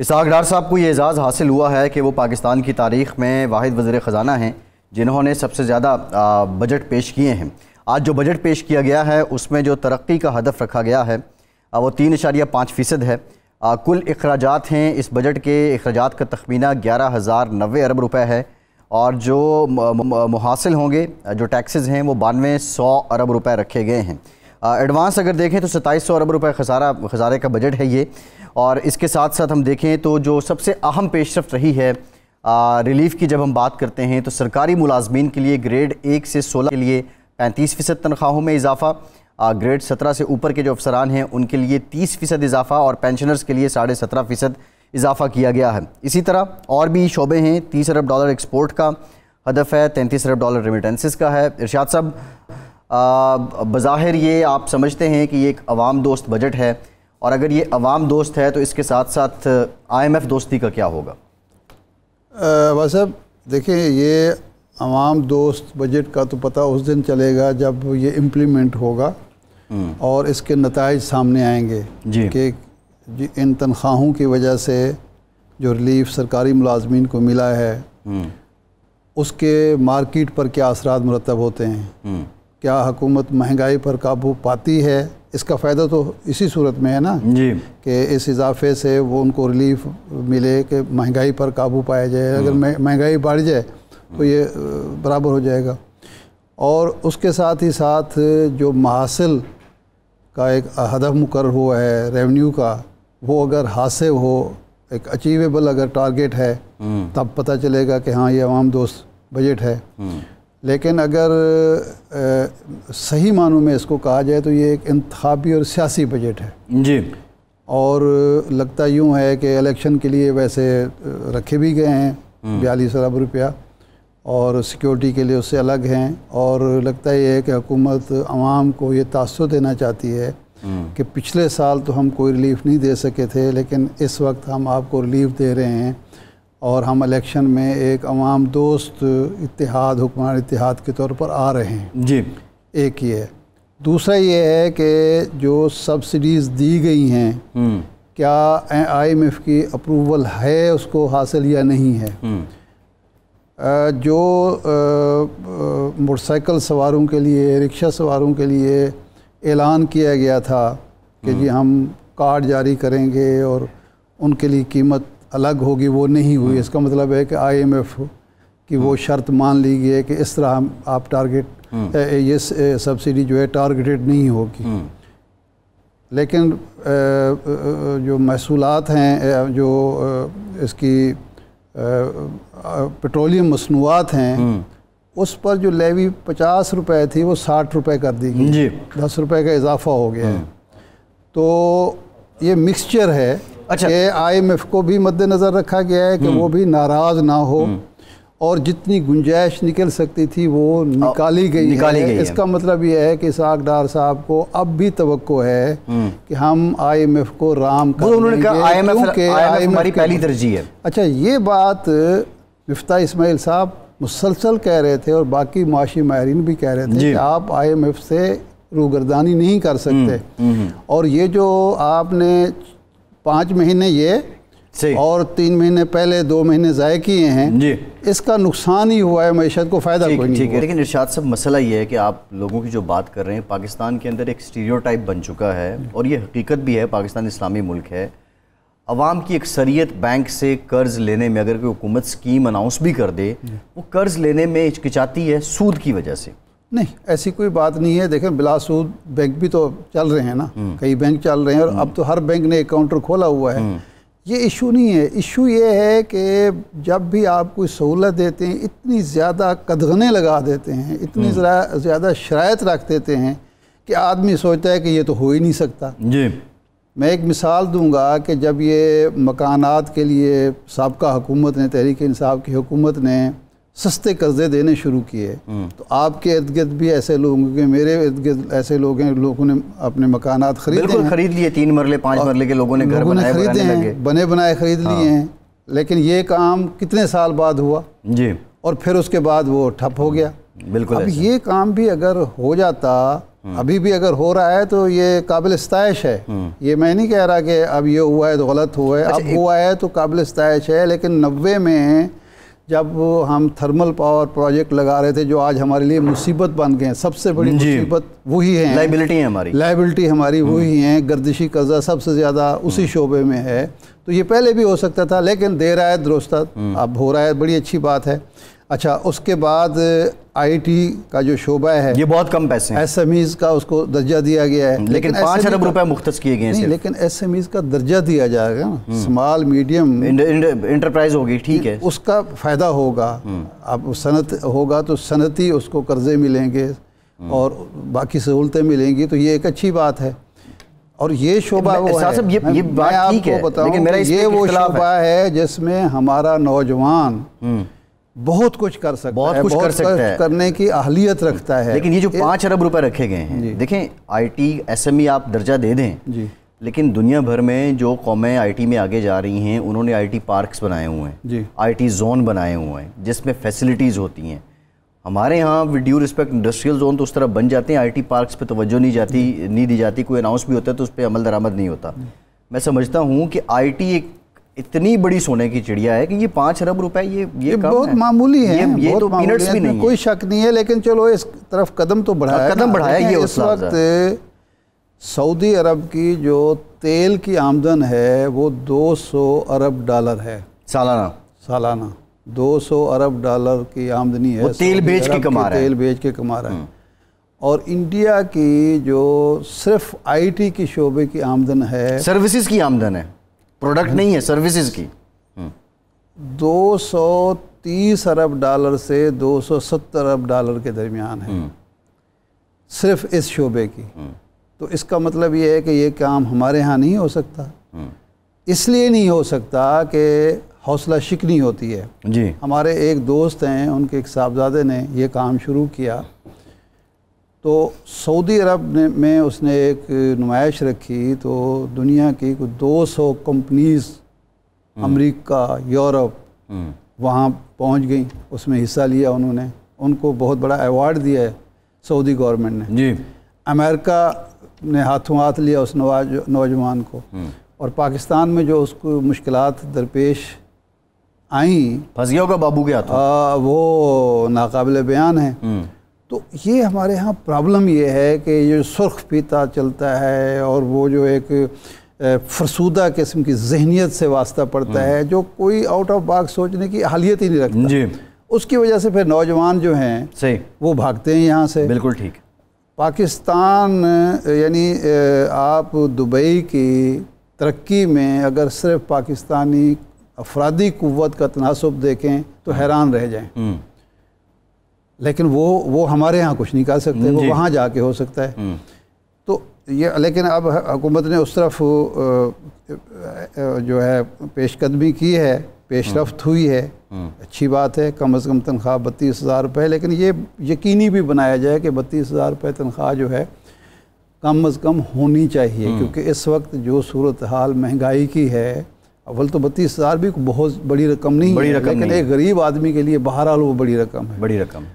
Isaac डार साहब को ये एज़ाज़ हासिल हुआ है कि वो पाकिस्तान की तारीख में वाद वज़र ख़जाना हैं जिन्होंने सबसे ज़्यादा बजट पेश किए हैं आज जो बजट पेश किया गया है उसमें जो तरक्की का हदफ रखा गया है वो तीन इशारिया पाँच फ़ीसद है आ, कुल अखराज हैं इस बजट के अखराज का तखमीना ग्यारह हज़ार नबे अरब रुपये है और जो मुहासिल होंगे जो टैक्सेस हैं वो बानवे सौ अरब रुपये रखे गए हैं एडवांस अगर देखें तो सत्ताईस सौ अरब रुपये खसारा खसारे का बजट है ये और इसके साथ साथ हम देखें तो जो सबसे अहम पेशरफ रही है रिलीफ की जब हम बात करते हैं तो सरकारी मुलाजमीन के लिए ग्रेड एक से सोलह के लिए पैंतीस फ़ीसद तनख्वाहों में इजाफ़ा आ, ग्रेड सत्रह से ऊपर के जो अफसरान हैं उनके लिए तीस फ़ीसद इजाफ़ा और पेंशनर्स के लिए साढ़े सत्रह फ़ीसद इजाफ़ा किया गया है इसी तरह और भी शोबे हैं तीस अरब डॉलर एक्सपोर्ट का हदफ है तैंतीस अरब डॉलर रेमिटेंसिस का है इर्शाद साहब बज़ाहिर ये आप समझते हैं कि ये एक आवाम दोस्त बजट है और अगर ये अवाम दोस्त है तो इसके साथ साथ आईएमएफ दोस्ती का क्या होगा वह साहब देखें ये आवाम दोस्त बजट का तो पता उस दिन चलेगा जब ये इम्प्लीमेंट होगा हम्म। और इसके नतज सामने आएंगे कि इन तनख्वाहों की वजह से जो रिलीफ सरकारी मुलाजमीन को मिला है हम्म। उसके मार्केट पर क्या असरा मुरतब होते हैं हम्म। क्या हुकूमत महंगाई पर काबू पाती है इसका फ़ायदा तो इसी सूरत में है ना जी कि इस इजाफे से वो उनको रिलीफ मिले कि महंगाई पर काबू पाया जाए अगर हम्म। महंगाई बढ़ जाए तो ये बराबर हो जाएगा और उसके साथ ही साथ जो महासिल का एक हदफ मुकर हुआ है रेवेन्यू का वो अगर हासिल हो एक अचीवेबल अगर टारगेट है हम्म। तब पता चलेगा कि हाँ ये आवाम दोस्त बजट है हम्म। लेकिन अगर आ, सही मानों में इसको कहा जाए तो ये एक इंतबी और सियासी बजट है जी और लगता यूँ है कि इलेक्शन के लिए वैसे रखे भी गए हैं हम्म। बयालीस अरब रुपया और सिक्योरिटी के लिए उससे अलग हैं और लगता ये है कि हुकूमत आवाम को ये तासर देना चाहती है हम्म। कि पिछले साल तो हम कोई रिलीफ नहीं दे सके थे लेकिन इस वक्त हम आपको रिलीफ दे रहे हैं और हम इलेक्शन में एक अवाम दोस्त इतिहाद हुक्मरान इतिहाद के तौर पर आ रहे हैं जी एक ये दूसरा ये है कि जो सब्सिडीज़ दी गई हैं हम्म। क्या आईएमएफ की अप्रूवल है उसको हासिल या नहीं है हम्म। जो मोटरसाइकिल सवारों के लिए रिक्शा सवारों के लिए ऐलान किया गया था कि हम्म। जी हम कार्ड जारी करेंगे और उनके लिए कीमत अलग होगी वो नहीं हुई हाँ। इसका मतलब है कि आईएमएफ की वो हाँ। शर्त मान ली गई है कि इस तरह हम आप टारगेट हाँ। ये सब्सिडी जो है टारगेटेड नहीं होगी लेकिन जो महसूलत हैं जो इसकी पेट्रोलियम मसनूआत हैं उस पर जो लेवी पचास रुपए थी वो साठ रुपए कर दी गई दस रुपए का इजाफा हो गया है तो ये मिक्सचर है अच्छा एम एफ़ को भी मद्देनज़र रखा गया है कि हम्म। वो भी नाराज़ ना हो हम्म। और जितनी गुंजाइश निकल सकती थी वो निकाली गई निकाली है। गई इसका है। मतलब यह है कि साग डार साहब को अब भी तो है हम्म। कि हम आईएमएफ को राम कर उन्होंने पहली तरजीह है अच्छा ये बात मुफ्ता इसमाइल साहब मुसलसल कह रहे थे और बाकी माशी माहरीन भी कह रहे थे कि आप आईएमएफ से रूगरदानी नहीं कर सकते और ये जो आपने पाँच महीने ये और तीन महीने पहले दो महीने ज़ाय किए हैं जी इसका नुकसान ही हुआ है मीशत को फ़ायदा कोई नहीं ठीक है लेकिन इर्शाद सब मसला ये है कि आप लोगों की जो बात कर रहे हैं पाकिस्तान के अंदर एक स्टीरियोटाइप बन चुका है और ये हकीकत भी है पाकिस्तान इस्लामी मुल्क है अवाम की अक्सरियत बैंक से कर्ज़ लेने में अगर कोई हुकूमत स्कीम अनाउंस भी कर दे वो कर्ज़ लेने में हिचकिचाती है सूद की वजह से नहीं ऐसी कोई बात नहीं है देखें बिलासूद बैंक भी तो चल रहे हैं ना हम्म। कई बैंक चल रहे हैं और अब हम्म। तो हर बैंक ने एक काउंटर तो खोला हुआ है हम्म। ये इशू नहीं है इशू ये है कि जब भी आप कोई सहूलत देते हैं इतनी ज़्यादा कदगने लगा देते हैं इतनी ज़्यादा शरात रख देते हैं कि आदमी सोचता है कि ये तो हो ही नहीं सकता जी मैं एक मिसाल दूंगा कि जब ये मकानात के लिए सबका हुकूमत ने तहरीक इंसाफ की हुकूमत ने सस्ते कर्जे देने शुरू किए हम्म। तो आपके इर्द गिर्द भी ऐसे लोग होंगे मेरे इर्द गिर्द ऐसे लोग हैं लोगों ने अपने मकान खरीदे खरीद लिए तीन मरले पाँच मरले के लोगों ने घर बनाए खरीदे हैं बने बनाए खरीद हाँ। लिए हैं लेकिन ये काम कितने साल बाद हुआ जी और फिर उसके बाद वो ठप हो गया बिल्कुल अब ये काम भी अगर हो जाता हम्म। अभी भी अगर हो रहा है तो ये काबिल स्ताइश है हम्म। ये मैं नहीं कह रहा कि अब ये हुआ है तो गलत हुआ है अच्छा, अब हुआ है तो काबिल स्ताइश है लेकिन नब्बे में जब हम थर्मल पावर प्रोजेक्ट लगा रहे थे जो आज हमारे लिए मुसीबत बन गए हैं सबसे बड़ी मुसीबत वही है लाइबिलिटी है हमारी लाइबिलिटी हमारी हम्म। वही है गर्दिशी कर्जा सबसे ज़्यादा उसी हम्म। शोबे में है तो ये पहले भी हो सकता था लेकिन देर आए दुरुस्त हम्म। अब हो रहा है बड़ी अच्छी बात है अच्छा उसके बाद आईटी uh, का जो शोबा है ये बहुत कम पैसे एम ईज का उसको दर्जा दिया गया है लेकिन पाँच अरब e रुपए मुख्त किए गए हैं लेकिन ईज का दर्जा दिया जाएगा ना हम्म। स्मॉल मीडियम इंटरप्राइज होगी ठीक है उसका फ़ायदा होगा हम्म। अब सनत होगा तो सनती उसको कर्जे मिलेंगे हम्म। और बाकी सहूलतें मिलेंगी तो ये एक अच्छी बात है और ये शोबा वो है ये, ये बात ठीक है लेकिन मेरा ये वो शोबा है जिसमें हमारा नौजवान बहुत कुछ कर सकता बहुत है कुछ बहुत कर सकता है करने की अहलियत रखता है लेकिन ये जो पांच अरब रुपए रखे गए हैं देखें आईटी एसएमई e आप दर्जा दे दें जी लेकिन दुनिया भर में जो कौमें आईटी में आगे जा रही हैं उन्होंने आईटी पार्क्स बनाए हुए हैं आईटी जोन बनाए हुए हैं जिसमें फैसिलिटीज़ होती हैं हमारे यहाँ विद रिस्पेक्ट इंडस्ट्रियल जोन तो उस तरह बन जाते हैं आईटी पार्क्स पे तवज्जो नहीं जाती नहीं दी जाती कोई अनाउंस भी होता है तो उस पर अमल दरामद नहीं होता मैं समझता हूँ कि आईटी एक इतनी बड़ी सोने की चिड़िया है कि ये पांच अरब रुपए ये ये, ये बहुत है। मामूली है ये, ये बहुत तो पीनट्स भी नहीं कोई शक नहीं है लेकिन चलो इस तरफ कदम तो बढ़ाया हाँ, कदम बढ़ाया ये उस वक्त सऊदी अरब की जो तेल की आमदन है वो 200 अरब डॉलर है सालाना सालाना 200 अरब डॉलर की आमदनी है तेल बेच के कमा रहा है तेल बेच के कमा रहा है हम्म। और इंडिया की जो सिर्फ आईटी की शोबे की आमदन है सर्विसेज की आमदन है प्रोडक्ट नहीं है सर्विसेज की हम्म। दो सौ तीस अरब डॉलर से 270 अरब डॉलर के दरमियान है हम्म। सिर्फ इस शोबे की हम्म। तो इसका मतलब ये है कि ये काम हमारे यहाँ नहीं हो सकता इसलिए नहीं हो सकता कि हौसला शिकनी होती है जी हमारे एक दोस्त हैं उनके एक साहबजादे ने ये काम शुरू किया तो सऊदी अरब ने में उसने एक नुमाइश रखी तो दुनिया की कुछ 200 कंपनीज हम्म। अमरीका यूरोप हम्म। वहाँ पहुँच गई उसमें हिस्सा लिया उन्होंने उनको बहुत बड़ा अवार्ड दिया है सऊदी गवर्नमेंट ने जी अमेरिका ने हाथों हाथ लिया उस नौज नौजवान को हम्म। और पाकिस्तान में जो उसको मुश्किल दरपेश आई फंस गया बाबू गया था आ, वो नाकबिल बयान है तो ये हमारे यहाँ प्रॉब्लम ये है कि ये सुर्ख पीता चलता है और वो जो एक फरसूदा किस्म की जहनीत से वास्ता पड़ता हम्म। है जो कोई आउट ऑफ बाग सोचने की हालियत ही नहीं रखता जी उसकी वजह से फिर नौजवान जो हैं सही वो भागते हैं यहाँ से बिल्कुल ठीक पाकिस्तान यानी आप दुबई की तरक्की में अगर सिर्फ पाकिस्तानी अफरादी कुत का तनासब देखें तो हम्म। हैरान रह जाएं हम्म। लेकिन वो वो हमारे यहाँ कुछ नहीं कर सकते वो वहाँ जाके हो सकता है हम्म। तो ये लेकिन अब हुकूमत ने उस तरफ जो है पेशकदमी की है पेशरफ हम्म। हुई है हम्म। अच्छी बात है कम अज़ कम तनख्वाह बत्तीस हज़ार रुपये लेकिन ये यकीनी भी बनाया जाए कि बत्तीस हज़ार रुपये तनख्वाह जो है कम अज़ कम होनी चाहिए क्योंकि इस वक्त जो सूरत हाल महंगाई की है अव्वल तो बत्तीस हज़ार भी बहुत बड़ी रकम नहीं बड़ी है रकम लेकिन एक गरीब आदमी के लिए बहरहाल वो बड़ी रकम है बड़ी रकम